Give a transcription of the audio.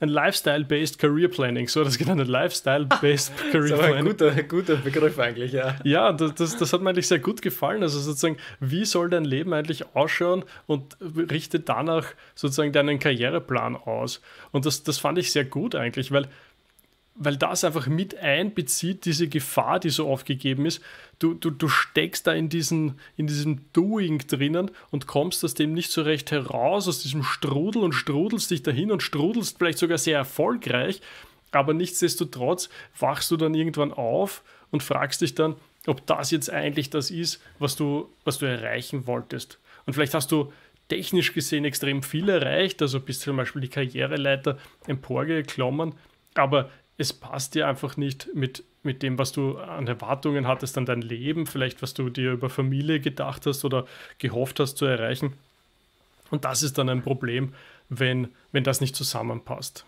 ein Lifestyle-Based Career Planning, so das genannte Lifestyle-Based ah, Career das Planning. Ein guter, guter Begriff eigentlich, ja. Ja, das, das, das, hat mir eigentlich sehr gut gefallen. Also sozusagen, wie soll dein Leben eigentlich ausschauen und richte danach sozusagen deinen Karriereplan aus. Und das, das fand ich sehr gut eigentlich, weil weil das einfach mit einbezieht, diese Gefahr, die so aufgegeben ist. Du, du, du steckst da in, diesen, in diesem Doing drinnen und kommst aus dem nicht so recht heraus, aus diesem Strudel und strudelst dich dahin und strudelst vielleicht sogar sehr erfolgreich, aber nichtsdestotrotz wachst du dann irgendwann auf und fragst dich dann, ob das jetzt eigentlich das ist, was du, was du erreichen wolltest. Und vielleicht hast du technisch gesehen extrem viel erreicht, also bist zum Beispiel die Karriereleiter emporgeklommen, aber es passt dir einfach nicht mit, mit dem, was du an Erwartungen hattest an dein Leben, vielleicht was du dir über Familie gedacht hast oder gehofft hast zu erreichen. Und das ist dann ein Problem, wenn, wenn das nicht zusammenpasst.